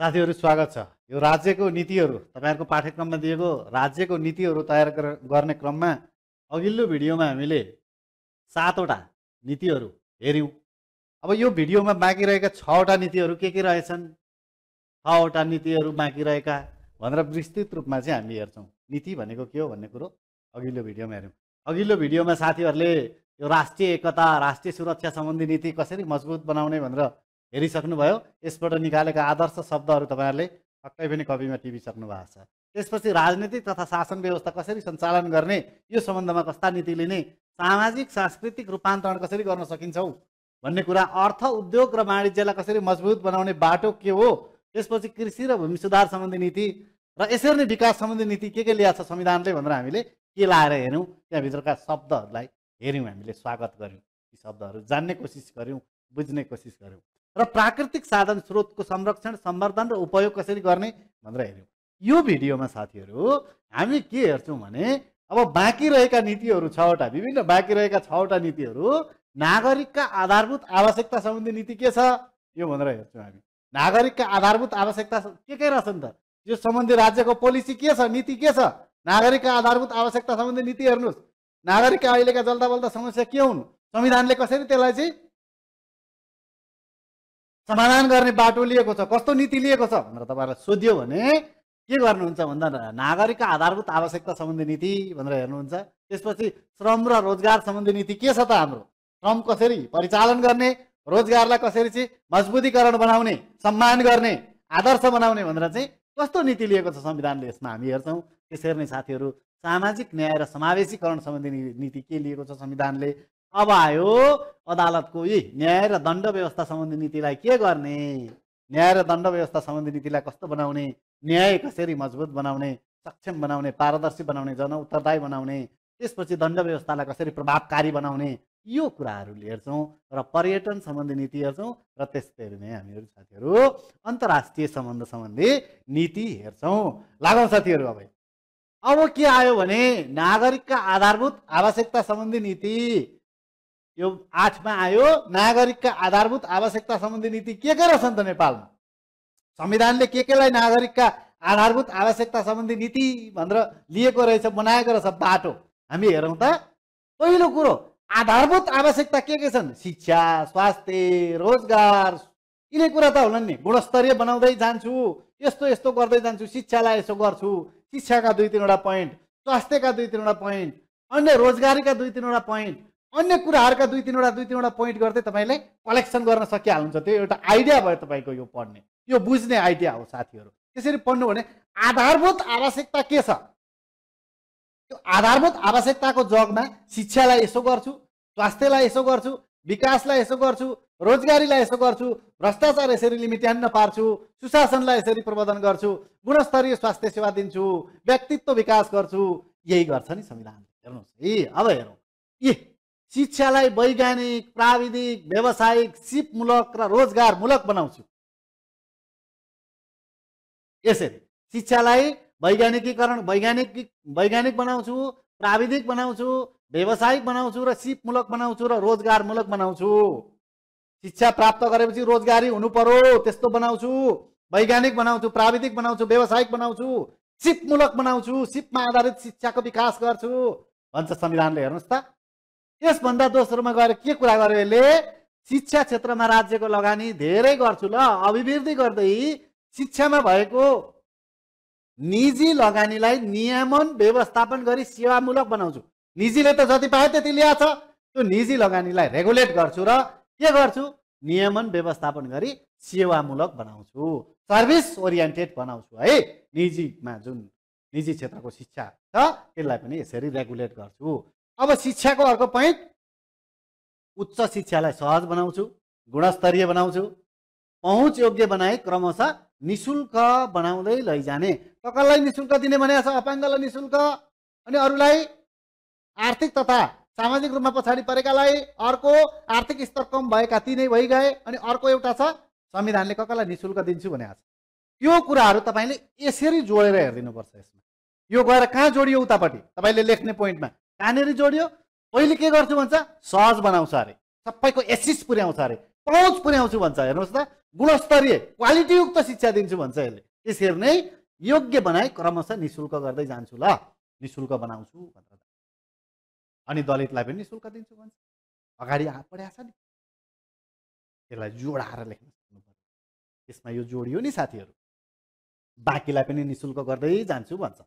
साथीहरू स्वागत छ यो राज्यको नीतिहरू तपाईँहरूको पाठ्यक्रममा दिएको राज्यको नीतिहरू तयार गर्ने क्रममा अघिल्लो भिडियोमा हामीले सातवटा नीतिहरू हेऱ्यौँ अब यो भिडियोमा बाँकी रहेका छवटा नीतिहरू के के रहेछन् छवटा नीतिहरू बाँकी रहेका भनेर विस्तृत रूपमा चाहिँ हामी हेर्छौँ नीति भनेको के हो भन्ने कुरो अघिल्लो भिडियोमा हेऱ्यौँ अघिल्लो भिडियोमा साथीहरूले यो राष्ट्रिय एकता राष्ट्रिय सुरक्षा सम्बन्धी नीति कसरी मजबुत बनाउने भनेर हेरिसक्नुभयो यसबाट निकालेका आदर्श शब्दहरू तपाईँहरूले पक्कै पनि कविमा टिपिसक्नु भएको छ त्यसपछि राजनीति तथा शासन व्यवस्था कसरी सञ्चालन गर्ने यो सम्बन्धमा कस्ता नीति लिने सामाजिक सांस्कृतिक रूपान्तरण कसरी गर्न सकिन्छौ भन्ने कुरा अर्थ उद्योग र वाणिज्यलाई कसरी मजबुत बनाउने बाटो के हो त्यसपछि कृषि र भूमि सुधार सम्बन्धी नीति र यसरी नै विकास सम्बन्धी नीति के के ल्याएको छ संविधानले भनेर हामीले के लाएर हेऱ्यौँ त्यहाँभित्रका शब्दहरूलाई हेऱ्यौँ हामीले स्वागत गऱ्यौँ यी शब्दहरू जान्ने कोसिस गऱ्यौँ बुझ्ने कोसिस गऱ्यौँ र प्राकृतिक साधन स्रोतको संरक्षण सम्वर्धन र उपयोग कसरी गर्ने भनेर हेऱ्यौँ यो भिडियोमा साथीहरू हामी के हेर्छौँ भने अब बाँकी रहेका नीतिहरू छवटा विभिन्न बाँकी रहेका छवटा नीतिहरू नागरिकका आधारभूत आवश्यकता सम्बन्धी नीति के छ यो भनेर हेर्छौँ हामी नागरिकका आधारभूत आवश्यकता के के रहेछन् त यो सम्बन्धी राज्यको पोलिसी के छ नीति के छ नागरिकका आधारभूत आवश्यकता सम्बन्धी नीति हेर्नुहोस् नागरिकका अहिलेका जल्दा बल्दा समस्या के हुन् संविधानले कसरी त्यसलाई चाहिँ समाधान गर्ने बाटो लिएको छ कस्तो नीति लिएको छ भनेर तपाईँहरूलाई सोधियो भने के गर्नुहुन्छ भन्दा नागरिकका आधारभूत आवश्यकता सम्बन्धी नीति भनेर हेर्नुहुन्छ त्यसपछि श्रम र रोजगार सम्बन्धी नीति के छ त हाम्रो श्रम कसरी परिचालन गर्ने रोजगारलाई कसरी चाहिँ मजबुतीकरण बनाउने सम्मान गर्ने आदर्श बनाउने भनेर चाहिँ कस्तो नीति लिएको छ संविधानले यसमा हामी हेर्छौँ त्यसरी नै साथीहरू सामाजिक न्याय र समावेशीकरण सम्बन्धी नीति के लिएको छ संविधानले अब आयो अदालतको यी न्याय र दण्ड व्यवस्था सम्बन्धी नीतिलाई के गर्ने न्याय र दण्ड व्यवस्था सम्बन्धी नीतिलाई कस्तो बनाउने न्याय कसरी मजबुत बनाउने सक्षम बनाउने पारदर्शी बनाउने जन उत्तरदायी बनाउने त्यसपछि दण्ड व्यवस्थालाई कसरी प्रभावकारी बनाउने यो कुराहरू हेर्छौँ र पर्यटन सम्बन्धी नीति हेर्छौँ र त्यस्तै नै हामीहरू साथीहरू अन्तर्राष्ट्रिय सम्बन्ध सम्बन्धी नीति हेर्छौँ लागौँ साथीहरू अब अब के आयो भने नागरिकका आधारभूत आवश्यकता सम्बन्धी नीति यो आठमा आयो नागरिकका आधारभूत आवश्यकता सम्बन्धी नीति के के रहेछन् त नेपालमा संविधानले के केलाई नागरिकका आधारभूत आवश्यकता सम्बन्धी नीति भनेर लिएको रहेछ बनाएको रहेछ बाटो हामी हेरौँ त पहिलो कुरो आधारभूत आवश्यकता के के छन् शिक्षा स्वास्थ्य रोजगार यिनै कुरा त होलान् नि गुणस्तरीय बनाउँदै जान्छु यस्तो यस्तो गर्दै जान्छु शिक्षालाई यसो गर्छु शिक्षाका दुई तिनवटा पोइन्ट स्वास्थ्यका दुई तिनवटा पोइन्ट अन्य रोजगारीका दुई तिनवटा पोइन्ट अन्य कुराहरूका दुई तिनवटा दुई तिनवटा पोइन्ट गर्दै तपाईँले कलेक्सन गर्न सकिहाल्नुहुन्छ त्यो एउटा आइडिया भयो तपाईँको यो पढ्ने यो बुझ्ने आइडिया हो साथीहरू त्यसरी पढ्नु भने आधारभूत आवश्यकता के छ त्यो आधारभूत आवश्यकताको जगमा शिक्षालाई यसो गर्छु स्वास्थ्यलाई यसो गर्छु विकासलाई यसो गर्छु रोजगारीलाई यसो गर्छु भ्रष्टाचार यसरी लिमिट्यान्न पार्छु सुशासनलाई यसरी प्रबन्धन गर्छु गुणस्तरीय स्वास्थ्य सेवा दिन्छु व्यक्तित्व विकास गर्छु यही गर्छ नि संविधानले हेर्नुहोस् ए अब हेरौँ ए शिक्षालाई वैज्ञानिक प्राविधिक व्यावसायिक सिपमूलक र रोजगारमूलक बनाउँछु यसरी शिक्षालाई वैज्ञानिकीकरण वैज्ञानिक वैज्ञानिक बनाउँछु प्राविधिक बनाउँछु व्यावसायिक बनाउँछु र सिपमूलक बनाउँछु र रोजगारमूलक बनाउँछु शिक्षा प्राप्त गरेपछि रोजगारी हुनु पर्यो त्यस्तो बनाउँछु वैज्ञानिक बनाउँछु प्राविधिक बनाउँछु व्यावसायिक बनाउँछु सिपमूलक बनाउँछु सिपमा आधारित शिक्षाको विकास गर्छु भन्छ संविधानले हेर्नुहोस् त त्यसभन्दा दोस्रोमा गएर के कुरा गर्यो यसले शिक्षा क्षेत्रमा राज्यको लगानी धेरै गर्छु ल अभिवृद्धि गर्दै शिक्षामा भएको निजी लगानीलाई नियमन व्यवस्थापन गरी सेवामूलक बनाउँछु निजीले त जति पायो त्यति ल्याएको छ त्यो निजी लगानीलाई रेगुलेट गर्छु र के गर्छु नियमन व्यवस्थापन गरी सेवामूलक बनाउँछु सर्भिस ओरिएन्टेड बनाउँछु है निजीमा जुन निजी क्षेत्रको शिक्षा छ त्यसलाई पनि यसरी रेगुलेट गर्छु अब शिक्षाको अर्को पोइन्ट उच्च शिक्षालाई सहज बनाउँछु गुणस्तरीय बनाउँछु पहुँच योग्य बनाए क्रमशः निशुल्क बनाउँदै लैजाने तकललाई निशुल्क दिने भने छ अपाङ्गलाई निशुल्क अनि अरूलाई आर्थिक तथा सामाजिक रूपमा पछाडि परेकालाई अर्को आर्थिक स्तर कम भएका ती नै भइगए अनि अर्को एउटा छ संविधानले कसलाई निशुल्क दिन्छु भने छ यो कुराहरू तपाईँले यसरी जोडेर हेरिदिनुपर्छ यसमा यो गएर कहाँ जोडियो उतापट्टि तपाईँले लेख्ने पोइन्टमा कहाँनिर जोडियो पहिले के गर्छु भन्छ सहज बनाउँछ अरे सबैको एसिस पुर्याउँछ अरे पहुँच पुर्याउँछु भन्छ हेर्नुहोस् त गुणस्तरीय क्वालिटीयुक्त शिक्षा दिन्छु भन्छ यसले त्यसरी नै योग्य बनाई क्रमशः नि शुल्क गर्दै जान्छु ल नि शुल्क बनाउँछु भनेर अनि दलितलाई पनि नि शुल्क दिन्छु भन्छ अगाडि पढाएको छ नि त्यसलाई जोडाएर लेख्न सक्नु पर्यो त्यसमा यो जोडियो नि साथीहरू बाँकीलाई पनि नि गर्दै जान्छु भन्छ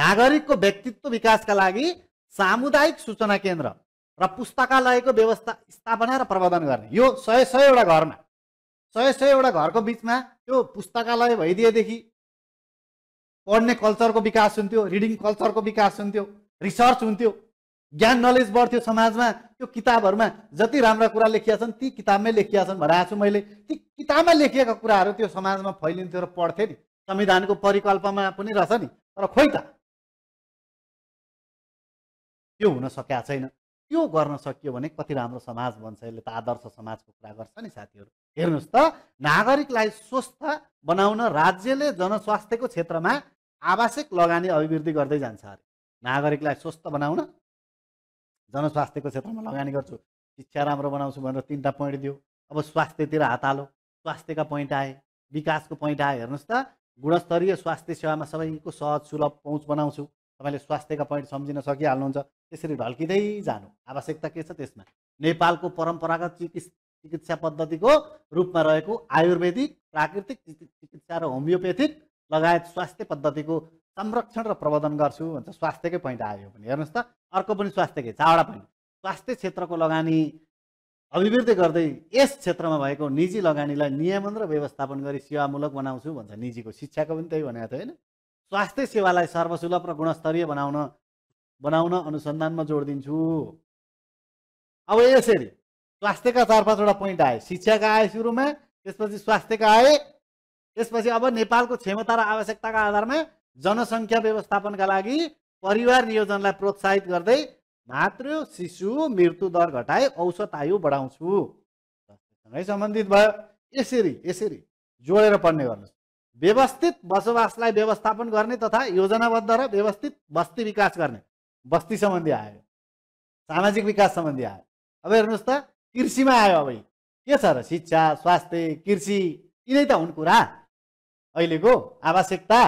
नागरिकको व्यक्तित्व विकासका लागि सामुदायिक सूचना केन्द्र र पुस्तकालयको व्यवस्था स्थापना र प्रबन्धन गर्ने यो सय सयवटा घरमा सय सयवटा घरको बिचमा त्यो पुस्तकालय भइदिएदेखि पढ्ने कल्चरको विकास हुन्थ्यो रिडिङ कल्चरको विकास हुन्थ्यो रिसर्च हुन्थ्यो ज्ञान नलेज बढ्थ्यो समाजमा त्यो किताबहरूमा जति राम्रा कुरा लेखिया छन् ती किताबमै लेखिया छन् भनेको छु मैले ती किताबमा लेखिएका कुराहरू त्यो समाजमा फैलिन्थ्यो र पढ्थेँ नि संविधानको परिकल्पमा पनि रहेछ नि तर खोइ त त्यो हुन सकेका छैन त्यो गर्न सकियो भने कति राम्रो समाज बन्छ यसले त आदर्श समाजको कुरा गर्छ नि साथीहरू हेर्नुहोस् त नागरिकलाई स्वस्थ बनाउन राज्यले जनस्वास्थ्यको क्षेत्रमा आवश्यक लगानी अभिवृद्धि गर्दै जान्छ अरे नागरिकलाई स्वस्थ बनाउन जनस्वास्थ्यको क्षेत्रमा लगानी गर्छु शिक्षा राम्रो बनाउँछु भनेर तिनवटा पोइन्ट दियो अब स्वास्थ्यतिर हात हालो स्वास्थ्यका पोइन्ट आए विकासको पोइन्ट आए हेर्नुहोस् त गुणस्तरीय स्वास्थ्य सेवामा सबैको सहज सुलभ पहुँच बनाउँछु तपाईँले स्वास्थ्यका पोइन्ट सम्झिन सकिहाल्नुहुन्छ त्यसरी ढल्किँदै जानु आवश्यकता के छ त्यसमा नेपालको परम्परागत चिकित्स चिकित्सा पद्धतिको रूपमा रहेको आयुर्वेदिक प्राकृतिक चिकित्सा र होमियोपेथिक लगायत स्वास्थ्य पद्धतिको संरक्षण र प्रबन्धन गर्छु भन्छ स्वास्थ्यकै पोइन्ट आयो भने हेर्नुहोस् त अर्को पनि स्वास्थ्यकै चारवटा पोइन्ट स्वास्थ्य क्षेत्रको लगानी अभिवृद्धि गर्दै यस क्षेत्रमा भएको निजी लगानीलाई नियमन र व्यवस्थापन गरी सेवामूलक बनाउँछु भन्छ निजीको शिक्षाको पनि त्यही भनेको थियो होइन स्वास्थ्य सेवालाई सर्वसुलभ र गुणस्तरीय बनाउन बनाउन अनुसन्धानमा जोड दिन्छु अब यसरी स्वास्थ्यका चार पाँचवटा पोइन्ट आए शिक्षाका आए सुरुमा त्यसपछि स्वास्थ्यका आए त्यसपछि अब नेपालको क्षमता र आवश्यकताका आधारमा जनसङ्ख्या व्यवस्थापनका लागि परिवार नियोजनलाई प्रोत्साहित गर्दै मातृ शिशु मृत्यु दर घटाए औसत आयु बढाउँछु स्वास्थ्यसँगै सम्बन्धित भयो यसरी यसरी जोडेर पढ्ने गर्नुहोस् व्यवस्थित बसोबासलाई व्यवस्थापन गर्ने तथा योजनाबद्ध र व्यवस्थित बस्ती विकास गर्ने बस्ती सम्बन्धी आयो सामाजिक विकास सम्बन्धी आयो अब हेर्नुहोस् त कृषिमा आयो अब के छ र शिक्षा स्वास्थ्य कृषि यिनै त हुन् कुरा अहिलेको आवश्यकता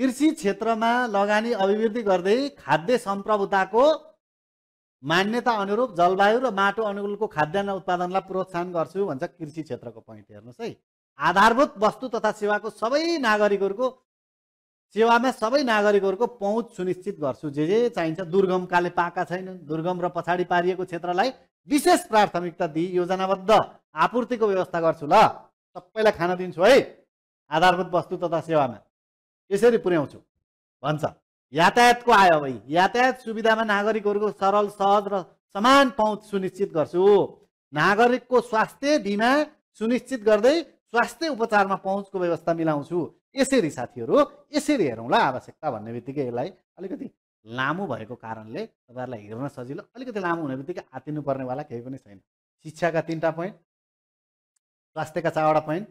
कृषि क्षेत्रमा लगानी अभिवृद्धि गर्दै खाद्य सम्प्रभुताको मान्यता अनुरूप जलवायु र माटो अनुकूलको खाद्यान्न उत्पादनलाई प्रोत्साहन गर्छु भन्छ कृषि क्षेत्रको पोइन्ट हेर्नुहोस् है आधारभूत वस्तु तथा सेवाको सबै नागरिकहरूको सेवामा सबै नागरिकहरूको पहुँच सुनिश्चित गर्छु जे जे चाहिन्छ दुर्गमकाले पाएका छैनन् दुर्गम र पछाडि पारिएको क्षेत्रलाई विशेष प्राथमिकता दिई योजनाबद्ध आपूर्तिको व्यवस्था गर्छु ल सबैलाई खाना दिन्छु है आधारभूत वस्तु तथा सेवामा यसरी पुर्याउँछु भन्छ यातायातको आयो भाइ यातायात सुविधामा नागरिकहरूको सरल सहज र समान पहुँच सुनिश्चित गर्छु नागरिकको स्वास्थ्य बिमा सुनिश्चित गर्दै स्वास्थ्य उपचारमा पहुँचको व्यवस्था मिलाउँछु यसरी साथीहरू यसरी हेरौँला आवश्यकता भन्ने बित्तिकै यसलाई अलिकति लामो भएको कारणले तपाईँहरूलाई हेर्न सजिलो अलिकति लामो हुने बित्तिकै आतिनुपर्नेवाला केही पनि छैन शिक्षाका तिनवटा पोइन्ट स्वास्थ्यका चारवटा पोइन्ट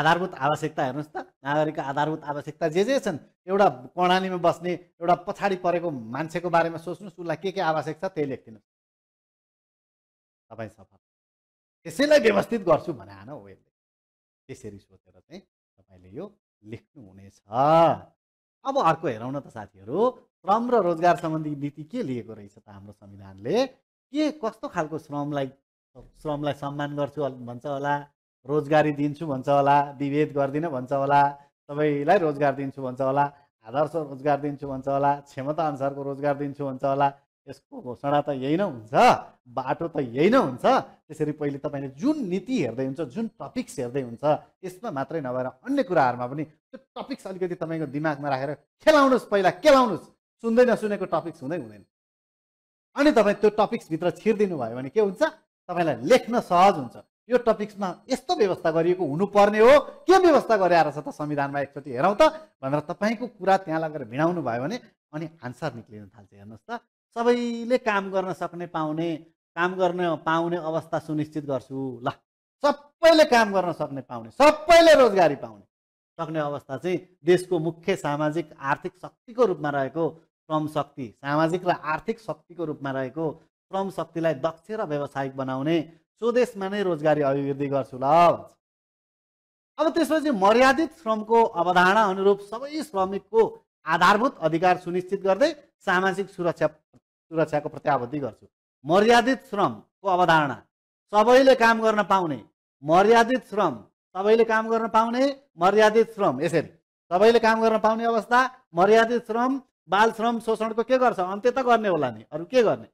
आधारभूत आवश्यकता हेर्नुहोस् त नागरिकका आधारभूत आवश्यकता जे जे छन् एउटा कर्णालीमा बस्ने एउटा पछाडि परेको मान्छेको बारेमा सोच्नुहोस् उसलाई के के आवश्यक छ त्यही लेखिदिनुहोस् तपाईँ सफल त्यसैलाई व्यवस्थित गर्छु भने आन हो यसले त्यसरी सोचेर चाहिँ तपाईँले यो लेख्नुहुनेछ अब अर्को हेरौँ न त साथीहरू श्रम र रोजगार सम्बन्धी नीति के लिएको रहेछ त हाम्रो संविधानले के कस्तो खालको श्रमलाई श्रमलाई सम्मान गर्छु भन्छ होला रोजगारी दिन्छु भन्छ होला विभेद गर्दिनँ भन्छ होला सबैलाई रोजगार दिन्छु भन्छ होला आदर्श रोजगार दिन्छु भन्छ होला क्षमता अनुसारको रोजगार दिन्छु भन्छ होला यसको घोषणा त यही नै हुन्छ बाटो त यही नै हुन्छ त्यसरी पहिले तपाईँले जुन नीति हेर्दै हुन्छ जुन टपिक्स हेर्दै हुन्छ यसमा मात्रै नभएर अन्य कुराहरूमा पनि त्यो टपिक्स अलिकति तपाईँको दिमागमा राखेर खेलाउनुहोस् पहिला खेलाउनुहोस् सुन्दै नसुनेको टपिक्स हुँदै हुँदैन अनि तपाईँ त्यो टपिक्सभित्र छिरिदिनु भयो भने के हुन्छ तपाईँलाई लेख्न सहज हुन्छ यो टपिक्समा यस्तो व्यवस्था गरिएको हुनुपर्ने हो के व्यवस्था गरेर छ त संविधानमा एकचोटि हेरौँ त भनेर तपाईँको कुरा त्यहाँ लगेर भिडाउनु भयो भने अनि आन्सर निक्लिन थाल्छ हेर्नुहोस् त सबैले काम गर्न सक्ने पाउने काम गर्न पाउने अवस्था सुनिश्चित गर्छु ल सबैले काम गर्न सक्ने पाउने सबैले रोजगारी पाउने सक्ने अवस्था चाहिँ देशको मुख्य सामाजिक आर्थिक शक्तिको रूपमा रहेको श्रम शक्ति सामाजिक र आर्थिक शक्तिको रूपमा रहेको श्रम शक्तिलाई दक्ष र व्यावसायिक बनाउने स्वदेशमा नै रोजगारी अभिवृद्धि गर्छु ल अब त्यसपछि मर्यादित श्रमको अवधारणा अनुरूप सबै श्रमिकको आधारभूत अधिकार सुनिश्चित गर्दै सामाजिक सुरक्षा सुरक्षाको प्रत्याभूति गर्छु मर्यादित श्रमको अवधारणा सबैले काम गर्न पाउने मर्यादित श्रम सबैले काम गर्न पाउने मर्यादित श्रम यसरी सबैले काम गर्न पाउने अवस्था मर्यादित श्रम बाल श्रम शोषणको के गर्छ अन्त्य त गर्ने होला नि अरू के गर्ने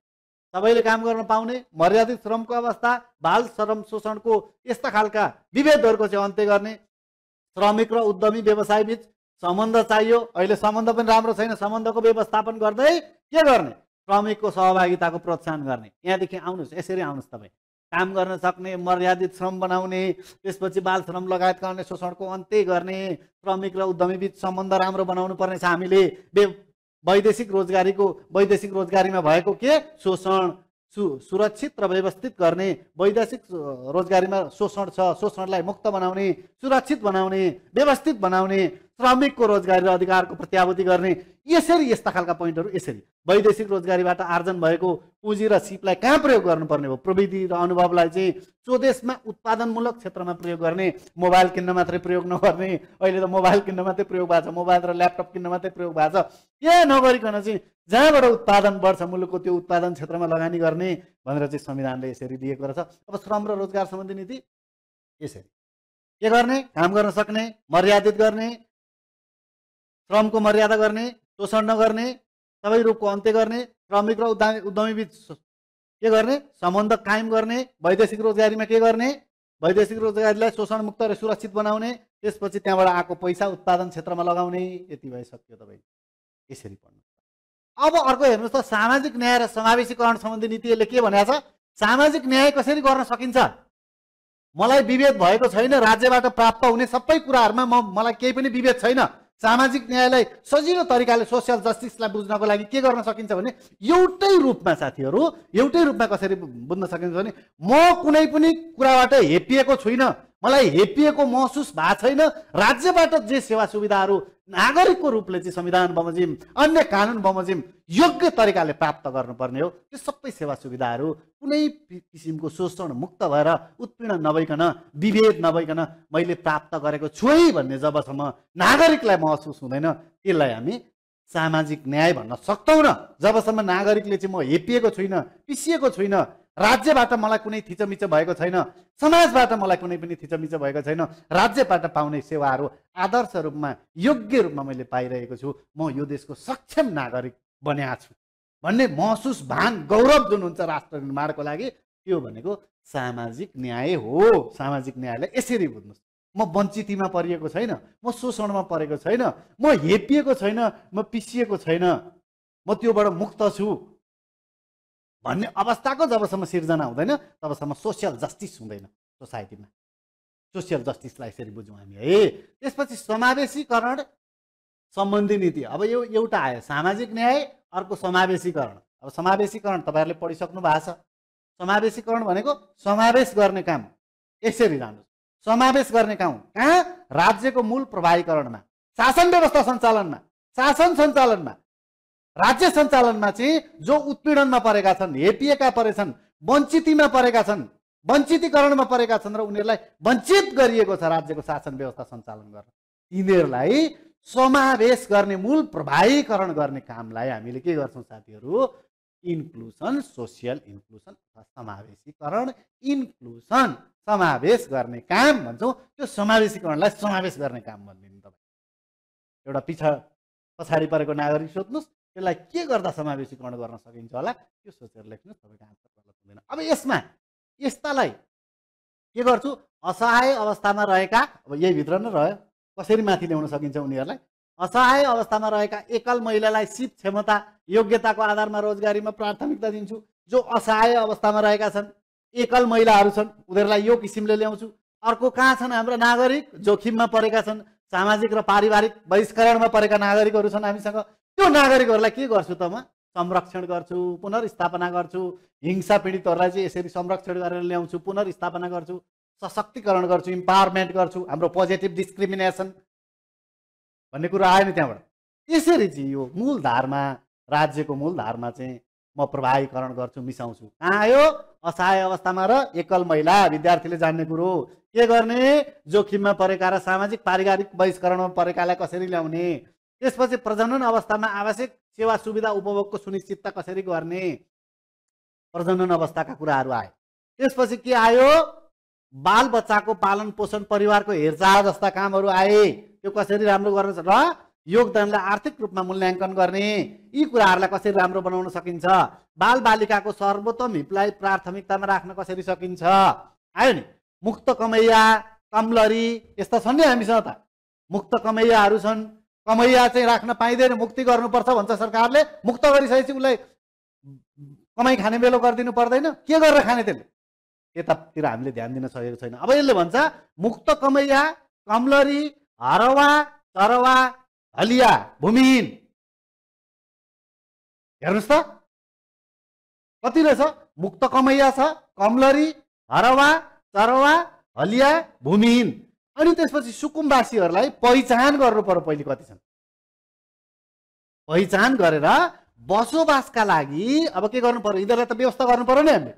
सबैले काम गर्न पाउने मर्यादित श्रमको अवस्था बाल श्रम शोषणको यस्ता खालका विभेदहरूको चाहिँ अन्त्य गर्ने श्रमिक र उद्यमी व्यवसाय बिच सम्बन्ध चाहियो अहिले सम्बन्ध पनि राम्रो छैन सम्बन्धको व्यवस्थापन गर्दै के गर्ने श्रमिकको सहभागिताको प्रोत्साहन गर्ने यहाँदेखि आउनुहोस् यसरी आउनुहोस् तपाईँ काम गर्न सक्ने मर्यादित श्रम बनाउने त्यसपछि बाल श्रम लगायतका अन्य शोषणको अन्त्य गर्ने श्रमिक र उद्यमीबीच सम्बन्ध राम्रो बनाउनु पर्ने छ हामीले वैदेशिक रोजगारीको वैदेशिक रोजगारीमा भएको के शोषण सु सुरक्षित र व्यवस्थित गर्ने वैदेशिक रोजगारीमा शोषण छ शोषणलाई मुक्त बनाउने सुरक्षित बनाउने व्यवस्थित बनाउने श्रमिकको रोजगारी र अधिकारको प्रत्याभूति गर्ने यसरी यस्ता खालका पोइन्टहरू यसरी वैदेशिक रोजगारीबाट आर्जन भएको पुँजी र सिपलाई कहाँ प्रयोग गर्नुपर्ने हो प्रविधि र अनुभवलाई चाहिँ स्वदेशमा उत्पादनमूलक क्षेत्रमा प्रयोग गर्ने मोबाइल किन्न मात्रै प्रयोग नगर्ने अहिले त मोबाइल किन्न मात्रै प्रयोग भएको छ मोबाइल र ल्यापटप किन्न मात्रै प्रयोग भएको छ त्यहाँ नगरिकन चाहिँ जहाँबाट उत्पादन बढ्छ मुलुकको त्यो उत्पादन क्षेत्रमा लगानी गर्ने भनेर चाहिँ संविधानले यसरी दिएको रहेछ अब श्रम र रोजगार सम्बन्धी नीति यसरी के गर्ने काम गर्न सक्ने मर्यादित गर्ने श्रमको मर्यादा गर्ने शोषण नगर्ने सबै रूपको अन्त्य गर्ने श्रमिक र उद्यमी उद्यमीबीच के गर्ने सम्बन्ध कायम गर्ने वैदेशिक रोजगारीमा के गर्ने वैदेशिक रोजगारीलाई शोषण मुक्त र सुरक्षित बनाउने त्यसपछि त्यहाँबाट आएको पैसा उत्पादन क्षेत्रमा लगाउने यति भइसक्यो तपाईँ यसरी पढ्नु अब अर्को हेर्नुहोस् त सामाजिक न्याय र समावेशीकरण सम्बन्धी नीतिहरूले के भनेको छ सामाजिक न्याय कसरी गर्न सकिन्छ मलाई विभेद भएको छैन राज्यबाट प्राप्त हुने सबै कुराहरूमा म मलाई केही पनि विभेद छैन सामाजिक न्यायलाई सजिलो तरिकाले सोसियल जस्टिसलाई बुझ्नको लागि के गर्न सकिन्छ भने एउटै रूपमा साथीहरू एउटै रूपमा कसरी बुझ्न सकिन्छ भने म कुनै पनि कुराबाट हेपिएको छुइनँ मलाई हेपिएको महसुस भएको छैन राज्यबाट जे सेवा सुविधाहरू नागरिकको रूपले चाहिँ संविधान बमोजिम अन्य कानुन बमोजिम योग्य तरिकाले प्राप्त गर्नुपर्ने हो त्यो सबै सेवा सुविधाहरू कुनै किसिमको शोषण मुक्त भएर उत्पीर्ण नभइकन विभेद नभइकन मैले प्राप्त गरेको छु है भन्ने जबसम्म नागरिकलाई महसुस हुँदैन त्यसलाई हामी सामाजिक न्याय भन्न सक्दैनौँ जबसम्म नागरिकले चाहिँ म हेपिएको छुइनँ पिसिएको छुइनँ राज्यबाट मलाई कुनै थिचमिच भएको छैन समाजबाट मलाई कुनै पनि थिचमिच भएको छैन राज्यबाट पाउने सेवाहरू आदर्श रूपमा योग्य रूपमा मैले पाइरहेको छु म यो देशको सक्षम नागरिक बनाएको छु भन्ने महसुस भान गौरव जुन हुन्छ राष्ट्र निर्माणको लागि त्यो भनेको सामाजिक न्याय हो सामाजिक न्यायलाई यसरी बुझ्नुहोस् म वञ्चितमा परिएको छैन म शोषणमा परेको छैन म हेपिएको छैन म पिसिएको छैन म त्योबाट मुक्त छु भन्ने अवस्थाको जबसम्म सिर्जना हुँदैन तबसम्म सोसियल जस्टिस हुँदैन सोसाइटीमा सोसियल जस्टिसलाई यसरी बुझौँ हामी है त्यसपछि समावेशीकरण सम्बन्धी नीति अब यो एउटा आयो सामाजिक न्याय अर्को समावेशीकरण अब समावेशीकरण तपाईँहरूले पढिसक्नु भएको छ समावेशीकरण भनेको समावेश गर्ने काम यसरी जानु समावेश गर्ने काम कहाँ राज्यको मूल प्रभावीकरणमा शासन व्यवस्था सञ्चालनमा शासन सञ्चालनमा राज्य सञ्चालनमा चाहिँ जो उत्पीडनमा परेका छन् हेपिएका परेछन् वञ्चितीमा परेका छन् वञ्चितीकरणमा परेका छन् र उनीहरूलाई वञ्चित गरिएको छ राज्यको शासन व्यवस्था सञ्चालन गर्न यिनीहरूलाई समावेश गर्ने मूल प्रभावीकरण गर्ने कामलाई हामीले के गर्छौँ साथीहरू इन्क्लुसन सोसियल इन्क्लुसन अथवा समावेशीकरण इन्क्लुसन समावेश गर्ने काम भन्छौँ त्यो समावेशीकरणलाई समावेश गर्ने काम भनिदिनु तपाईँ एउटा पिछा पछाडि परेको नागरिक सोध्नुहोस् त्यसलाई के गर्दा समावेशीकरण गर्न सकिन्छ होला त्यो सोचेर लेख्नु तपाईँको आन्सर गलत हुँदैन अब यसमा यस्तालाई के गर्छु असहाय अवस्थामा रहेका अब यहीभित्र नै रह्यो कसरी माथि ल्याउन सकिन्छ उनीहरूलाई असहाय अवस्थामा रहेका एकल महिलालाई सिप क्षमता योग्यताको आधारमा रोजगारीमा प्राथमिकता दिन्छु जो असहाय अवस्थामा रहेका छन् एकल महिलाहरू छन् उनीहरूलाई यो किसिमले ल्याउँछु अर्को कहाँ छन् हाम्रा नागरिक जोखिममा परेका छन् सामाजिक र पारिवारिक बहिष्करणमा परेका नागरिकहरू छन् हामीसँग त्यो नागरिकहरूलाई के गर्छु त म संरक्षण गर्छु पुनर्स्थापना गर्छु हिंसा पीडितहरूलाई चाहिँ यसरी संरक्षण गरेर ल्याउँछु पुनर्स्थापना गर्छु सशक्तिकरण गर्छु इम्पावरमेन्ट गर्छु हाम्रो पोजिटिभ डिस्क्रिमिनेसन भन्ने कुरो आयो नि त्यहाँबाट यसरी चाहिँ यो मूलधारमा राज्यको मूलधारमा चाहिँ म प्रभावीकरण गर्छु मिसाउँछु कहाँ आयो असहाय अवस्थामा र एकल महिला विद्यार्थीले जान्ने कुरो के गर्ने जोखिममा परेका र सामाजिक पारिवारिक बहिष्करणमा परेकालाई कसरी ल्याउने त्यसपछि प्रजनन अवस्थामा आवश्यक सेवा सुविधा उपभोगको सुनिश्चितता कसरी गर्ने प्रजनन अवस्थाका कुराहरू आए त्यसपछि के आयो बाल बच्चाको पालन पोषण परिवारको हेरचाह जस्ता कामहरू आए त्यो कसरी राम्रो गर्न र योगदानलाई आर्थिक रूपमा मूल्याङ्कन गर्ने यी कुराहरूलाई कसरी राम्रो बनाउन सकिन्छ बाल बालिकाको सर्वोत्तम हितलाई प्राथमिकतामा राख्न कसरी सकिन्छ आयो नि मुक्त कमैया कमलरी यस्ता छन् नि हामीसँग त मुक्त कमैयाहरू छन् कमैया चाहिँ राख्न पाइँदैन मुक्ति गर्नुपर्छ भन्छ सरकारले मुक्त गरिसकेपछि उसलाई कमाइ खाने बेलो गरिदिनु पर्दैन के गरेर खाने त्यसले यतातिर हामीले ध्यान दिन सकेको छैन अब यसले भन्छ मुक्त कमैया कमलरी हरवा चरवा हलिया भूमिहीन हेर्नुहोस् त कति रहेछ मुक्त कमैया छ कमलरी हरवा चरवा हलिया भूमिहीन अनि त्यसपछि सुकुम्बासीहरूलाई पहिचान गर्नु पर्यो पहिले कति छन् पहिचान गरेर बसोबासका लागि अब के गर्नु पर्यो यिनीहरूलाई त व्यवस्था गर्नु पर्यो नि हामीले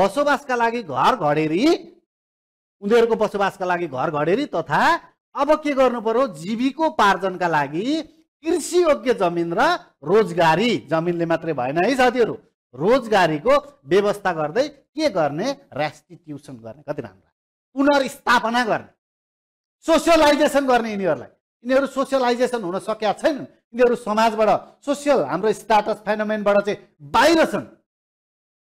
बसोबासका लागि घर घडेरी उनीहरूको बसोबासका लागि घर घडेरी तथा अब के गर्नु पर्यो जीविकोपार्जनका लागि कृषि योग्य जमिन र रोजगारी जमिनले मात्रै भएन है साथीहरू रोजगारीको व्यवस्था गर्दै के गर्ने रेस्टिट्युसन गर्ने कति राम्रो पुनर्स्थापना गर्ने सोसियलाइजेसन गर्ने यिनीहरूलाई यिनीहरू सोसियलाइजेसन हुन सकेका छैनन् यिनीहरू समाजबाट सोसियल हाम्रो स्टाटस फेनोमेनबाट चाहिँ बाहिर छन्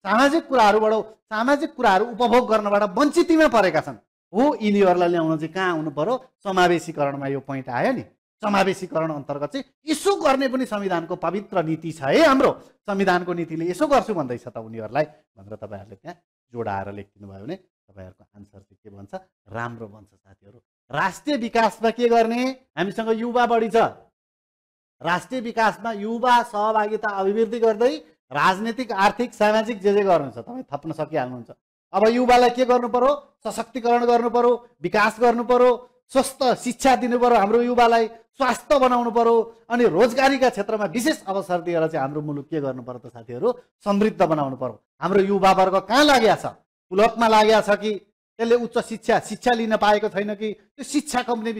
सामाजिक कुराहरूबाट सामाजिक कुराहरू उपभोग गर्नबाट वञ्चितमा परेका छन् हो यिनीहरूलाई ल्याउन चाहिँ कहाँ आउनु पर्यो समावेशीकरणमा यो पोइन्ट आयो नि समावेशीकरण अन्तर्गत चाहिँ यसो गर्ने पनि संविधानको पवित्र नीति छ है हाम्रो संविधानको नीतिले यसो गर्छु भन्दैछ त उनीहरूलाई भनेर तपाईँहरूले त्यहाँ जोडाएर लेखिदिनु भयो भने तपाईँहरूको आन्सर चाहिँ के भन्छ राम्रो भन्छ साथीहरू राष्ट्रिय विकासमा के गर्ने हामीसँग युवा बढी छ राष्ट्रिय विकासमा युवा सहभागिता अभिवृद्धि गर्दै राजनीतिक आर्थिक सामाजिक जे जे गर्नुहुन्छ तपाईँ थप्न सकिहाल्नुहुन्छ अब युवालाई के गर्नु पर्यो सशक्तिकरण गर्नु पर्यो विकास गर्नु पर्यो स्वस्थ शिक्षा दिनु पर्यो हाम्रो युवालाई स्वास्थ्य बनाउनु पर्यो अनि रोजगारीका क्षेत्रमा विशेष अवसर दिएर चाहिँ हाम्रो मुलुक के गर्नु पर्यो त साथीहरू समृद्ध बनाउनु पर्यो हाम्रो युवावर्ग कहाँ लाग्या छ कुलतमा लाग्या छ कि त्यसले उच्च शिक्षा शिक्षा लिन पाएको छैन कि त्यो शिक्षाको पनि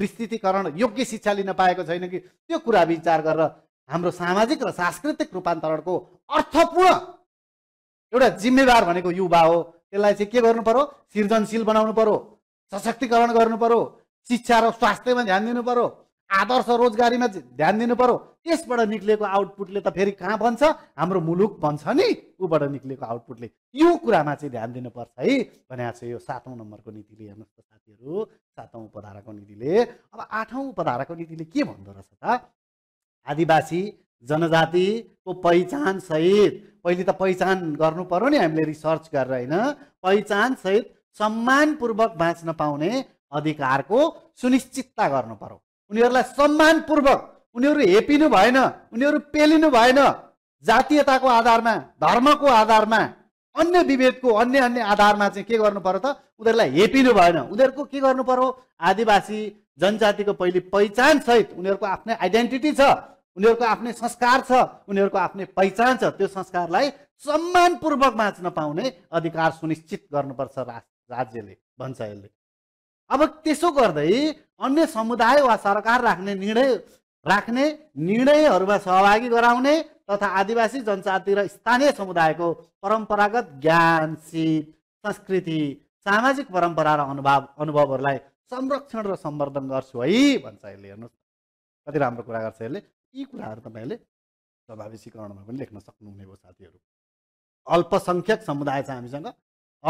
विस्तृतिकरण योग्य शिक्षा लिन पाएको छैन कि त्यो कुरा विचार गरेर हाम्रो सामाजिक र सांस्कृतिक रूपान्तरणको अर्थपूर्ण एउटा जिम्मेवार भनेको युवा हो त्यसलाई चाहिँ के गर्नु पर्यो सृजनशील बनाउनु पर्यो सशक्तिकरण गर्नु पर्यो शिक्षा र स्वास्थ्यमा ध्यान दिनु पर्यो आदर्श रोजगारीमा ध्यान दिनु पर्यो त्यसबाट निक्लेको आउटपुटले त फेरि कहाँ बन्छ हाम्रो मुलुक बन्छ नि ऊबाट निक्लेको आउटपुटले यो कुरामा चाहिँ ध्यान दिनुपर्छ है भनेको छ यो सातौँ नम्बरको नीतिले हेर्नुहोस् त साथीहरू सातौँ उपधाराको नीतिले अब आठौँ उपधाराको नीतिले के भन्दो रहेछ त आदिवासी जनजातिको पहिचान सहित पहिले त पहिचान गर्नु पर्यो नि हामीले रिसर्च गरेर होइन पहिचान सहित सम्मानपूर्वक बाँच्न पाउने अधिकारको सुनिश्चितता गर्नु पर्यो उनीहरूलाई सम्मानपूर्वक उनीहरू हेपिनु भएन उनीहरू पेलिनु भएन जातीयताको आधारमा धर्मको आधारमा अन्य विभेदको अन्य अन्य आधारमा चाहिँ के गर्नु पर्यो त उनीहरूलाई हेपिनु भएन उनीहरूको के गर्नु पर्यो आदिवासी जनजातिको पहिले सहित उनीहरूको आफ्नै आइडेन्टिटी छ उनीहरूको आफ्नै संस्कार छ उनीहरूको आफ्नै पहिचान छ त्यो संस्कारलाई सम्मानपूर्वक बाँच्न पाउने अधिकार सुनिश्चित गर्नुपर्छ राज्यले भन्छ यसले अब त्यसो गर्दै अन्य समुदाय वा सरकार राख्ने निर्णय राख्ने निर्णयहरूमा सहभागी गराउने तथा आदिवासी जनजाति र स्थानीय समुदायको परम्परागत ज्ञान सिप संस्कृति सामाजिक परम्परा र अनुभव अनुभवहरूलाई संरक्षण र सम्वर्धन गर्छु है भन्छ यसले हेर्नुहोस् कति राम्रो कुरा गर्छ यसले यी कुराहरू तपाईँले समावेशीकरणमा पनि लेख्न सक्नुहुने भयो साथीहरू अल्पसङ्ख्यक समुदाय छ हामीसँग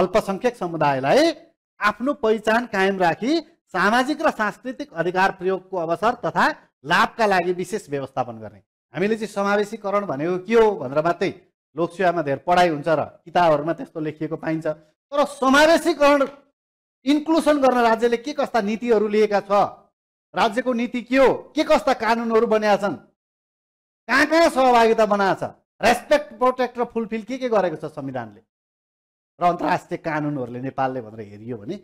अल्पसङ्ख्यक समुदायलाई आफ्नो पहिचान कायम राखी सामाजिक र सांस्कृतिक अधिकार प्रयोगको अवसर तथा लाभका लागि विशेष व्यवस्थापन गर्ने हामीले चाहिँ समावेशीकरण भनेको के हो भनेर मात्रै लोकसेवामा धेरै पढाइ हुन्छ र किताबहरूमा त्यस्तो लेखिएको पाइन्छ तर समावेशीकरण इन्क्लुसन गर्न राज्यले के कस्ता नीतिहरू लिएका छ राज्यको नीति के हो के कस्ता कानुनहरू बनाएका छन् कहाँ कहाँ सहभागिता बनाएको छ रेस्पेक्ट प्रोटेक्ट र फुलफिल के के गरेको छ संविधानले र अन्तर्राष्ट्रिय कानुनहरूले नेपालले भनेर हेरियो भने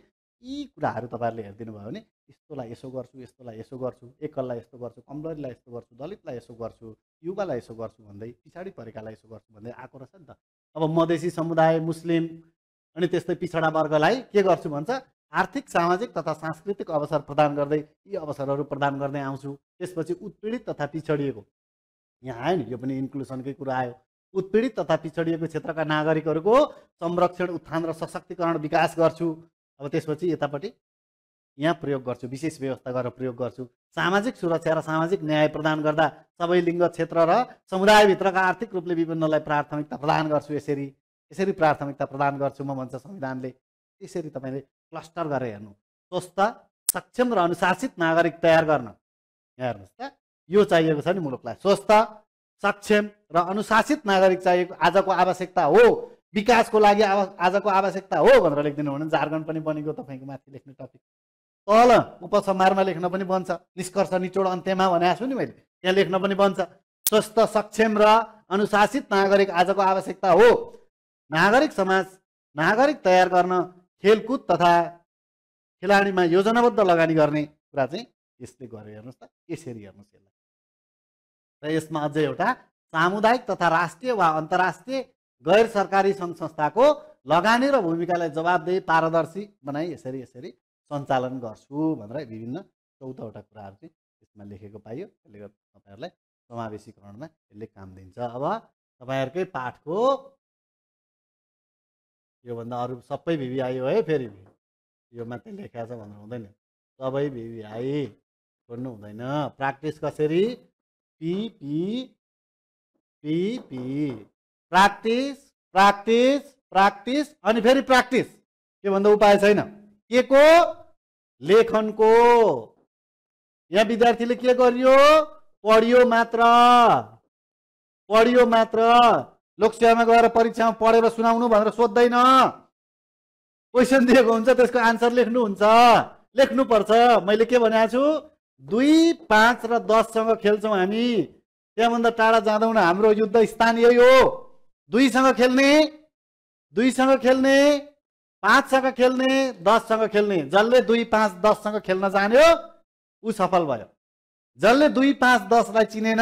यी कुराहरू तपाईँहरूले हेरिदिनु भयो भने यस्तोलाई यसो गर्छु यस्तोलाई यसो गर्छु एकललाई यस्तो गर्छु कमजोरीलाई यस्तो गर्छु दलितलाई यसो गर्छु युवालाई यसो गर्छु भन्दै पछाडि परेकालाई यसो गर्छु भन्दै आएको रहेछ नि त अब मधेसी समुदाय मुस्लिम अनि त्यस्तै पिछडा वर्गलाई के गर्छु भन्छ आर्थिक सामाजिक तथा सांस्कृतिक अवसर प्रदान गर्दै यी अवसरहरू प्रदान गर्दै आउँछु त्यसपछि उत्पीडित तथा पिछडिएको यहाँ आयो नि यो पनि इन्क्लुसनकै कुरा आयो उत्पीडित तथा पिछडिएको क्षेत्रका नागरिकहरूको संरक्षण उत्थान र सशक्तिकरण विकास गर्छु अब त्यसपछि यतापट्टि यहाँ प्रयोग गर्छु विशेष व्यवस्था गरेर प्रयोग गर्छु सामाजिक सुरक्षा र सामाजिक न्याय प्रदान गर्दा सबै लिङ्ग क्षेत्र र समुदायभित्रका आर्थिक रूपले विभिन्नलाई प्राथमिकता प्रदान गर्छु यसरी यसरी प्राथमिकता प्रदान गर्छु म भन्छ संविधानले यसरी तपाईँले क्लस्टर गरेर हेर्नु स्वस्थ सक्षम र अनुशासित नागरिक तयार गर्न यहाँ हेर्नुहोस् त यो चाहिएको छ नि मुलुकलाई स्वस्थ सक्षम र अनुशासित नागरिक चाहिएको आजको आवश्यकता हो विकासको लागि आवा आजको आवश्यकता हो भनेर लेखिदिनु भने झारखण्ड पनि बनेको तपाईँको माथि लेख्ने टपिक तल उपसमारमा लेख्न पनि बन्छ निष्कर्ष निचोड अन्त्यमा भने छु नि मैले त्यहाँ लेख्न पनि बन्छ स्वस्थ सक्षम र अनुशासित नागरिक आजको आवश्यकता हो नागरिक समाज नागरिक तयार गर्न खेलकुद तथा खेलाडीमा योजनाबद्ध लगानी गर्ने कुरा चाहिँ यसले गरेर हेर्नुहोस् त यसरी हेर्नुहोस् यसलाई र यसमा अझै एउटा सामुदायिक तथा राष्ट्रिय वा अन्तर्राष्ट्रिय गैर सरकारी सङ्घ संस्थाको लगानी र भूमिकालाई जवाबदेही पारदर्शी बनाई यसरी यसरी सञ्चालन गर्छु भनेर विभिन्न चौधवटा कुराहरू चाहिँ यसमा लेखेको पाइयो त्यसले गर्दा तपाईँहरूलाई समावेशीकरणमा यसले काम दिन्छ अब तपाईँहरूकै पाठको योभन्दा अरू सबै भिभिआई है फेरि यो मात्रै लेखा छ भन्नु हुँदैन सबै भिभिआई छोड्नु हुँदैन प्र्याक्टिस कसरी P P practice practice practice अनि फेरि प्र्याक्टिस त्योभन्दा उपाय छैन के को लेखनको यहाँ विद्यार्थीले के गरियो पढियो मात्र पढियो मात्र लोकसेवामा गएर परीक्षामा पढेर सुनाउनु भनेर सोध्दैन क्वेसन दिएको हुन्छ त्यसको आन्सर लेख्नुहुन्छ लेख्नुपर्छ मैले के भनेको छु दुई पाँच र दससँग खेल्छौँ हामी त्यहाँभन्दा टाढा जाँदैनौँ हाम्रो युद्ध स्थान यही हो दुईसँग खेल्ने दुईसँग खेल्ने पाँचसँग खेल्ने दससँग खेल्ने जसले दुई पाँच दससँग खेल्न जान्यो ऊ सफल भयो जसले दुई पाँच दसलाई चिनेन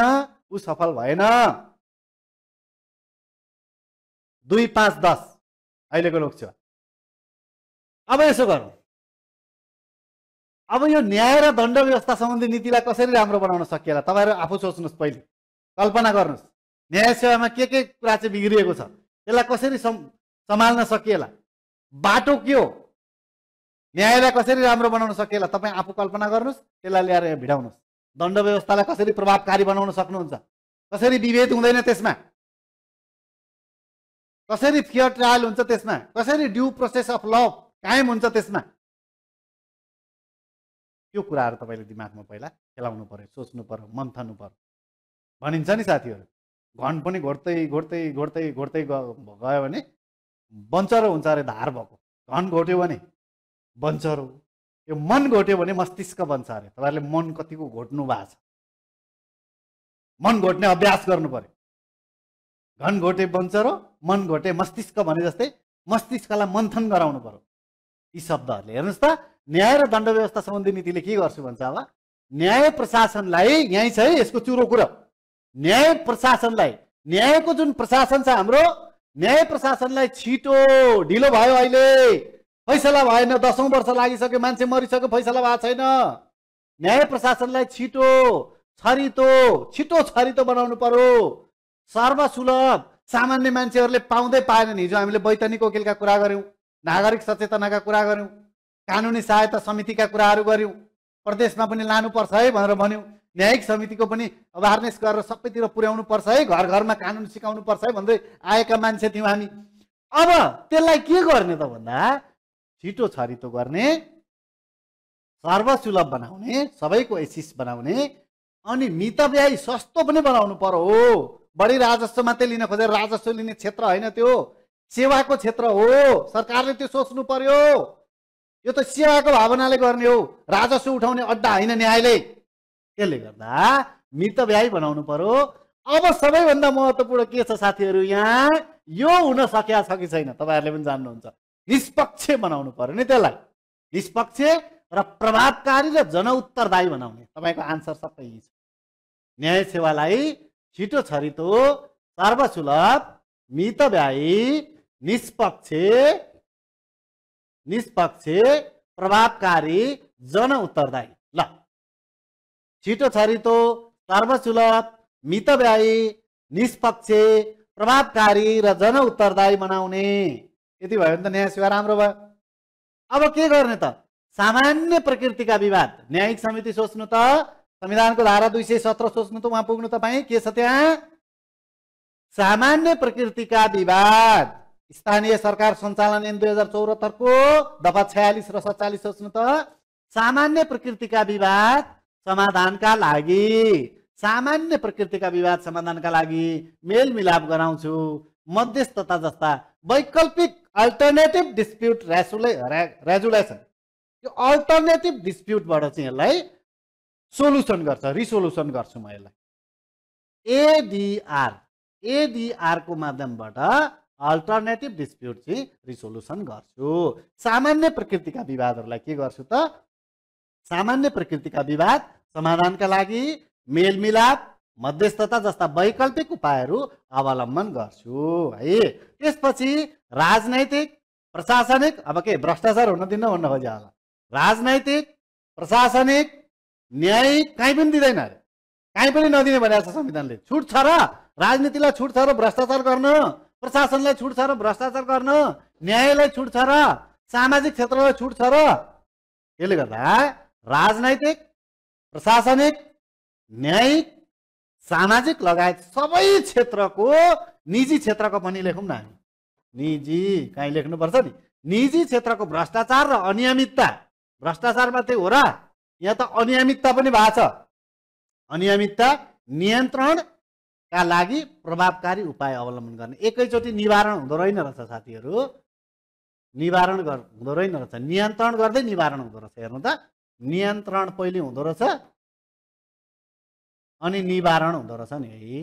ऊ सफल भएन दुई पाँच दस अहिलेको छ अब यसो गरौँ अब यो न्याय र दण्ड व्यवस्था सम्बन्धी नीतिलाई कसरी राम्रो बनाउन सकिएला तपाईँहरू आफू सोच्नुहोस् पहिले कल्पना गर्नुहोस् न्याय सेवामा के के कुरा चाहिँ बिग्रिएको छ त्यसलाई कसरी सम्हाल्न सकिएला बाटो के हो न्यायलाई कसरी राम्रो बनाउन सकिएला तपाईँ आफू कल्पना गर्नुहोस् त्यसलाई ल्याएर यहाँ भिडाउनुहोस् दण्ड व्यवस्थालाई कसरी प्रभावकारी बनाउन सक्नुहुन्छ कसरी विभेद हुँदैन त्यसमा कसरी फियर ट्रायल हुन्छ त्यसमा कसरी ड्यु प्रोसेस अफ ल कायम हुन्छ त्यसमा त्यो कुराहरू तपाईँले दिमागमा पहिला खेलाउनु पऱ्यो सोच्नु पऱ्यो मन्थनु पऱ्यो भनिन्छ नि साथीहरू घन पनि घोट्दै घोट्दै घोट्दै घोट्दै गयो भने बन्चरो हुन्छ अरे धार भएको घन घोट्यो भने बन्चरो यो मन घोट्यो भने मस्तिष्क बन्छ अरे तपाईँहरूले मन कतिको घोट्नु भएको छ मन घोट्ने अभ्यास गर्नु पऱ्यो घन घोटे बन्चरो मन घोटे मस्तिष्क भने जस्तै मस्तिष्कलाई मन्थन गराउनु पऱ्यो यी शब्दहरूले हेर्नुहोस् त न्याय र दण्ड व्यवस्था सम्बन्धी नीतिले के गर्छु भन्छ अब न्याय प्रशासनलाई यहीँ छ है यसको चुरो कुरो न्याय प्रशासनलाई न्यायको जुन प्रशासन छ हाम्रो न्याय प्रशासनलाई छिटो ढिलो भयो अहिले फैसला भएन दसौँ वर्ष लागिसक्यो मान्छे मरिसक्यो फैसला भएको छैन न्याय प्रशासनलाई छिटो छरितो छिटो छरितो बनाउनु पर्यो सर्वसुलभ सामान्य मान्छेहरूले पाउँदै पाएनन् हिजो हामीले वैतनिक वकिलका कुरा गऱ्यौँ नागरिक सचेतनाका कुरा गऱ्यौँ कानुनी सहायता समितिका कुराहरू गऱ्यौँ प्रदेशमा पनि लानुपर्छ है भनेर भन्यौँ न्यायिक समितिको पनि अवेरनेस गरेर सबैतिर पुर्याउनु पर्छ है घर घरमा कानुन सिकाउनु पर्छ है भन्दै आएका मान्छे थियौँ हामी अब त्यसलाई के गर्ने त भन्दा छिटो छरितो गर्ने सर्वसुलभ बनाउने सबैको एसिस बनाउने अनि मितव्यायी सस्तो पनि बनाउनु पर्यो हो बढी राजस्व मात्रै लिन खोजेर राजस्व लिने क्षेत्र होइन त्यो सेवाको क्षेत्र हो सरकारले त्यो सोच्नु पर्यो यो त सेवाको भावनाले गर्ने हो राजस्व उठाउने अड्डा होइन न्यायले त्यसले गर्दा व्याय बनाउनु पर्यो अब सबैभन्दा महत्त्वपूर्ण के छ साथीहरू यहाँ यो हुन सकिया छ कि छैन तपाईँहरूले पनि जान्नुहुन्छ निष्पक्ष बनाउनु पर्यो नि त्यसलाई निष्पक्ष र प्रभावकारी र जनउत्तरदायी बनाउने तपाईँको आन्सर सबै यही छ न्याय सेवालाई छिटो छरितो सर्वसुलभ व्यायी निष्पक्ष निष्पक्ष प्रभावकारी जनउत्तरदायी ल छिटो छरितो सर्वसुलभ मितव्यायी निष्पक्ष प्रभावकारी र जनउत्तरदायी बनाउने यति भयो भने त न्याय सेवा राम्रो भयो अब के गर्ने त सामान्य प्रकृतिका विवाद न्यायिक समिति सोच्नु त संविधानको धारा दुई सय सत्र सोच्नु त उहाँ पुग्नु तपाईँ के छ त्यहाँ सामान्य प्रकृतिका विवाद स्थानीय सरकार सञ्चालन ऐन दुई हजार चौहत्तरको दफा छयालिस र सत्तालिस सोच्नु त सामान्य प्रकृतिका विवाद समाधानका लागि सामान्य प्रकृतिका विवाद समाधानका लागि मेलमिलाप गराउँछु मध्यस्थता जस्ता वैकल्पिक अल्टरनेटिभ डिस्प्युट रेसुले रेजुलेसन यो अल्टरनेटिभ डिस्प्युटबाट चाहिँ यसलाई सोल्युसन गर्छ रिसोल्युसन गर्छु म यसलाई एडिआर एडिआरको माध्यमबाट अल्टरनेटिभ डिस्प्युट चाहिँ रिसोल्युसन गर्छु सामान्य प्रकृतिका विवादहरूलाई के गर्छु त सामान्य प्रकृतिका विवाद समाधानका लागि मेलमिलाप मध्यस्थता जस्ता वैकल्पिक उपायहरू अवलम्बन गर्छु है त्यसपछि राजनैतिक प्रशासनिक अब के भ्रष्टाचार हुन दिन भन्न खोजे होला राजनैतिक प्रशासनिक न्यायिक काहीँ पनि दिँदैन अरे काहीँ पनि नदिने भनेको छ संविधानले छुट छ र राजनीतिलाई छुट छ र भ्रष्टाचार गर्न प्रशासनलाई छुट छ र भ्रष्टाचार गर्न न्यायलाई छुट छ र सामाजिक क्षेत्रलाई छुट छ र यसले गर्दा राजनैतिक प्रशासनिक न्यायिक सामाजिक लगायत सबै क्षेत्रको निजी क्षेत्रको पनि लेखौँ न हामी निजी कहीँ लेख्नुपर्छ नि निजी क्षेत्रको भ्रष्टाचार र अनियमितता भ्रष्टाचार मात्रै हो र यहाँ त अनियमितता पनि भएको छ अनियमितता नियन्त्रण का लागि प्रभावकारी उपाय अवलम्बन गर्ने एकैचोटि निवारण हुँदो रहेन रहेछ साथीहरू निवारण गर् हुँदो रहेन रहेछ नियन्त्रण गर्दै निवारण हुँदो रहेछ हेर्नु त नियन्त्रण पहिले हुँदो रहेछ अनि निवारण हुँदो रहेछ नि है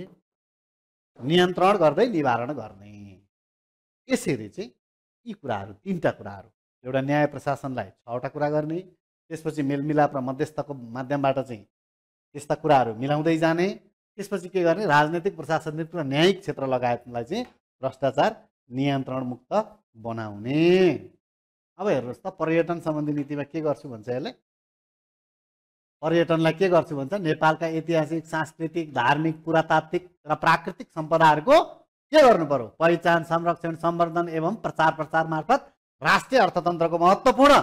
नियन्त्रण गर्दै निवारण गर्ने यसरी चाहिँ यी कुराहरू तिनवटा कुराहरू एउटा न्याय प्रशासनलाई छवटा कुरा गर्ने त्यसपछि मेलमिलाप र मध्यस्थको माध्यमबाट चाहिँ त्यस्ता कुराहरू मिलाउँदै जाने त्यसपछि के गर्ने राजनैतिक प्रशासनिक र न्यायिक क्षेत्र लगायतलाई चाहिँ भ्रष्टाचार नियन्त्रण मुक्त बनाउने अब हेर्नुहोस् त पर्यटन सम्बन्धी नीतिमा के गर्छु भन्छ यसले पर्यटनलाई के गर्छु भन्छ नेपालका ऐतिहासिक सांस्कृतिक धार्मिक पुरातात्विक र प्राकृतिक सम्पदाहरूको के गर्नु पर्यो पहिचान संरक्षण सम्वर्धन एवं प्रचार प्रसार मार्फत राष्ट्रिय अर्थतन्त्रको महत्त्वपूर्ण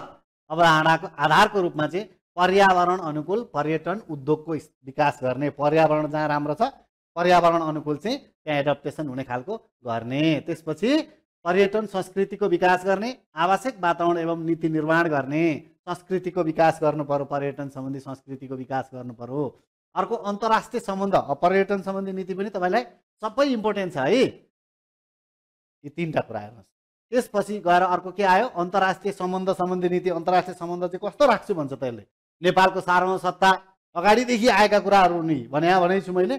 अब आधारको रूपमा चाहिँ पर्यावरण अनुकूल पर्यटन उद्योगको विकास गर्ने पर्यावरण जहाँ राम्रो छ पर्यावरण अनुकूल चाहिँ त्यहाँ एडप्टेसन हुने खालको गर्ने त्यसपछि पर्यटन संस्कृतिको विकास गर्ने आवश्यक वातावरण एवं नीति निर्माण गर्ने संस्कृतिको विकास गर्नु पर्यो पर्यटन सम्बन्धी संस्कृतिको विकास गर्नु पर्यो अर्को अन्तर्राष्ट्रिय सम्बन्ध पर्यटन सम्बन्धी नीति पनि तपाईँलाई सबै इम्पोर्टेन्ट छ है यी तिनवटा कुरा हेर्नुहोस् त्यसपछि गएर अर्को के आयो अन्तर्राष्ट्रिय सम्बन्ध सम्बन्धी नीति अन्तर्राष्ट्रिय सम्बन्ध चाहिँ कस्तो राख्छु भन्छ त्यसले नेपालको सार्वभौम सत्ता अगाडिदेखि आएका कुराहरू नि भने भनेछु मैले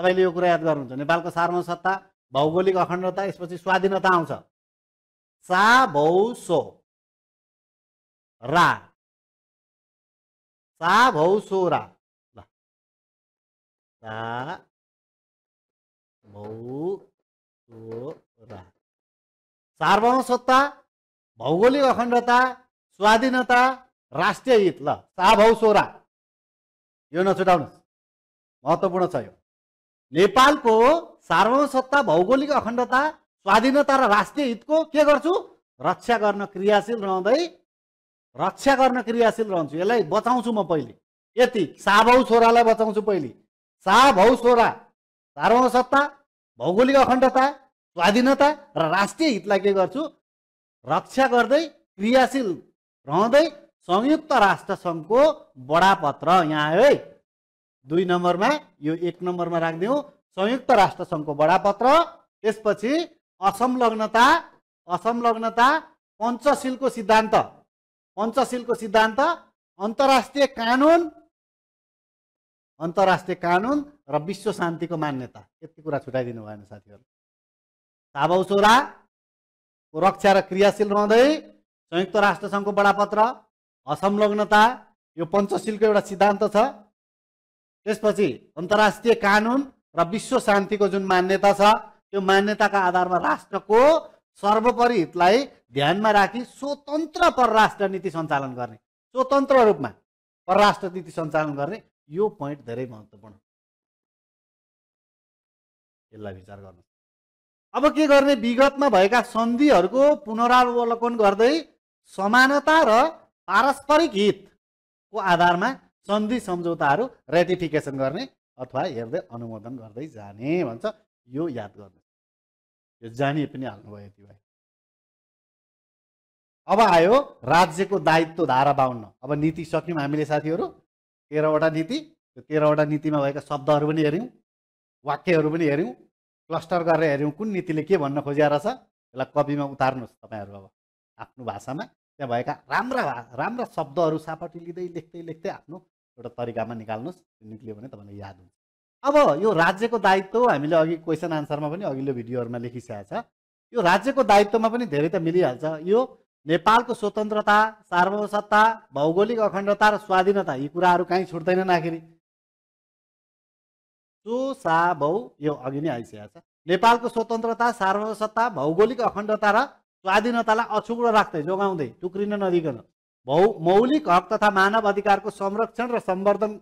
तपाईँले यो कुरा याद गर्नुहुन्छ नेपालको सार्वभौम सत्ता भौगोलिक अखण्डता यसपछि स्वाधीनता आउँछ सा भौ सो रा सा भौ सो रा ल सा सार्वभौम सत्ता भौगोलिक अखण्डता स्वाधीनता राष्ट्रिय हित ल भाउ सोरा यो नछुटाउनुहोस् महत्त्वपूर्ण छ यो नेपालको सार्वसत्ता भौगोलिक अखण्डता स्वाधीनता र राष्ट्रिय हितको के गर्छु रक्षा गर्न क्रियाशील रहँदै रक्षा गर्न क्रियाशील रहन्छु यसलाई बचाउँछु म पहिले यति साभाउ छोरालाई बचाउँछु पहिले साभाउ छोरा सत्ता भौगोलिक अखण्डता स्वाधीनता र राष्ट्रिय हितलाई के गर्छु रक्षा गर्दै क्रियाशील रहँदै संयुक्त राष्ट्र संघको बडापत्र यहाँ है दुई नम्बरमा यो एक नम्बरमा राखिदिउँ संयुक्त राष्ट्र संघको बडापत्र त्यसपछि असंलग्नता असंलग्नता पञ्चशीलको सिद्धान्त पञ्चशीलको सिद्धान्त अन्तर्राष्ट्रिय कानुन अन्तर्राष्ट्रिय कानुन र विश्व शान्तिको मान्यता यति कुरा छुट्याइदिनु भएन साथीहरू ताबौ छोरा रक्षा र क्रियाशील रहँदै संयुक्त राष्ट्रसङ्घको बडापत्र असंलग्नता यो पञ्चशीलको एउटा सिद्धान्त छ त्यसपछि अन्तर्राष्ट्रिय कानुन र विश्व शान्तिको जुन मान्यता छ त्यो मान्यताका आधारमा राष्ट्रको सर्वोपरि हितलाई ध्यानमा राखी स्वतन्त्र परराष्ट्र नीति सञ्चालन गर्ने स्वतन्त्र रूपमा परराष्ट्र नीति सञ्चालन गर्ने यो पोइन्ट धेरै महत्त्वपूर्ण यसलाई विचार गर्नु अब के गर्ने विगतमा भएका सन्धिहरूको पुनरावलोकन गर्दै समानता र पारस्परिक हितको आधारमा सन्धि सम्झौताहरू रेटिफिकेसन गर्ने अथवा हेर्दै अनुमोदन गर्दै जाने भन्छ यो याद गर्नु यो जानिए पनि हाल्नुभयो यति भाइ अब आयो राज्यको दायित्व धारा बाहुन्न अब नीति सक्यौँ हामीले साथीहरू तेह्रवटा नीति त्यो तेह्रवटा नीतिमा भएका शब्दहरू पनि हेऱ्यौँ वाक्यहरू पनि हेऱ्यौँ क्लस्टर गरेर हेऱ्यौँ कुन नीतिले के भन्न खोजिया रहेछ यसलाई कपीमा उतार्नुहोस् तपाईँहरू अब आफ्नो भाषामा त्यहाँ भएका राम्रा राम्रा शब्दहरू सापटी लिँदै लेख्दै लेख्दै आफ्नो एउटा तरिकामा निकाल्नुहोस् त्यो निक्लियो भने तपाईँलाई याद हुन्छ अब यो राज्यको दायित्व हामीले अघि क्वेसन आन्सरमा पनि अघिल्लो भिडियोहरूमा लेखिसकेको छ यो राज्यको दायित्वमा पनि धेरै त मिलिहाल्छ यो नेपालको स्वतन्त्रता सार्वसत्ता भौगोलिक अखण्डता र स्वाधीनता यी कुराहरू काहीँ छुट्दैनन् आखिरी सो सा भौ यो अघि नै आइसकेको छ नेपालको स्वतन्त्रता सार्वसत्ता भौगोलिक अखण्डता र स्वाधीनतालाई अछुग्रो राख्दै जोगाउँदै टुक्रिन नदिकन भौ मौलिक हक तथा मानव अधिकारको संरक्षण र सम्वर्धन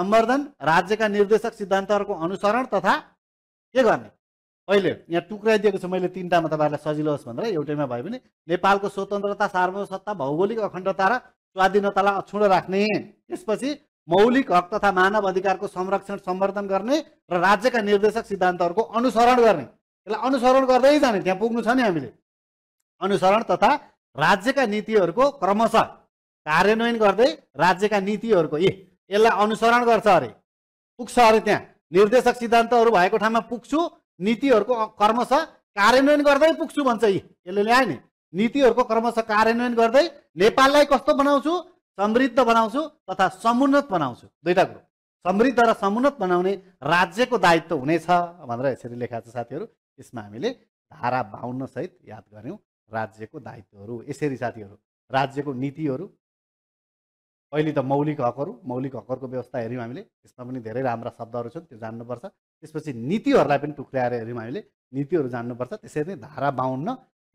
सम्वर्धन राज्यका निर्देशक सिद्धान्तहरूको अनुसरण तथा के गर्ने अहिले यहाँ टुक्राइदिएको छु मैले तिनवटामा तपाईँहरूलाई सजिलो होस् भनेर एउटैमा भयो भने नेपालको स्वतन्त्रता सार्वसत्ता भौगोलिक अखण्डता र स्वाधीनतालाई अछुँडो राख्ने त्यसपछि मौलिक हक तथा मानव अधिकारको संरक्षण सम्वर्धन गर्ने र राज्यका निर्देशक सिद्धान्तहरूको अनुसरण गर्ने यसलाई अनुसरण गर्दै जाने त्यहाँ पुग्नु छ नि हामीले अनुसरण तथा राज्यका नीतिहरूको क्रमशः कार्यान्वयन गर्दै राज्यका नीतिहरूको ए यसलाई अनुसरण गर्छ अरे पुग्छ अरे त्यहाँ निर्देशक सिद्धान्तहरू भएको ठाउँमा पुग्छु नीतिहरूको क्रमशः कार्यान्वयन गर्दै पुग्छु भन्छ यी यसले ल्यायो नि नीतिहरूको क्रमशः कार्यान्वयन गर्दै नेपाललाई कस्तो बनाउँछु समृद्ध बनाउँछु तथा समुन्नत बनाउँछु दुईवटा कुरो समृद्ध र समुन्नत बनाउने राज्यको दायित्व हुनेछ भनेर यसरी लेखाएको छ साथीहरू यसमा हामीले धारा बाहुन्न सहित याद गऱ्यौँ राज्यको दायित्वहरू यसरी साथीहरू राज्यको नीतिहरू अहिले त मौलिक हकहरू मौलिक हकहरूको व्यवस्था हेऱ्यौँ हामीले यसमा पनि धेरै राम्रा शब्दहरू छन् त्यो जान्नुपर्छ त्यसपछि नीतिहरूलाई पनि टुक्राएर हेऱ्यौँ हामीले नीतिहरू जान्नुपर्छ त्यसरी नै धारा बाहुन्न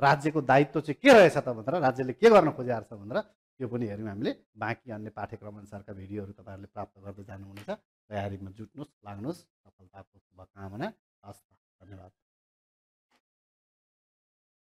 राज्यको दायित्व चाहिँ के रहेछ त भनेर राज्यले के गर्न खोजेको छ भनेर त्यो पनि हेऱ्यौँ हामीले बाँकी अन्य पाठ्यक्रम अनुसारका भिडियोहरू तपाईँहरूले प्राप्त गर्दै जानुहुनेछ तयारीमा जुट्नुहोस् लाग्नुहोस् सफलताको शुभकामना हस् धन्यवाद